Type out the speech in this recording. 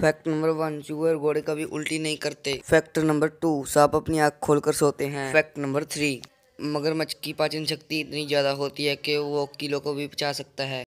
fact number one चूहे और घोड़े कभी उल्टी नहीं करते फैक्ट नंबर टू सांप अपनी आँख खोलकर सोते हैं फैक्ट नंबर थ्री मगरमच्छ की पाचन शक्ति इतनी ज़्यादा होती है कि वो किलो को भी पचा सकता है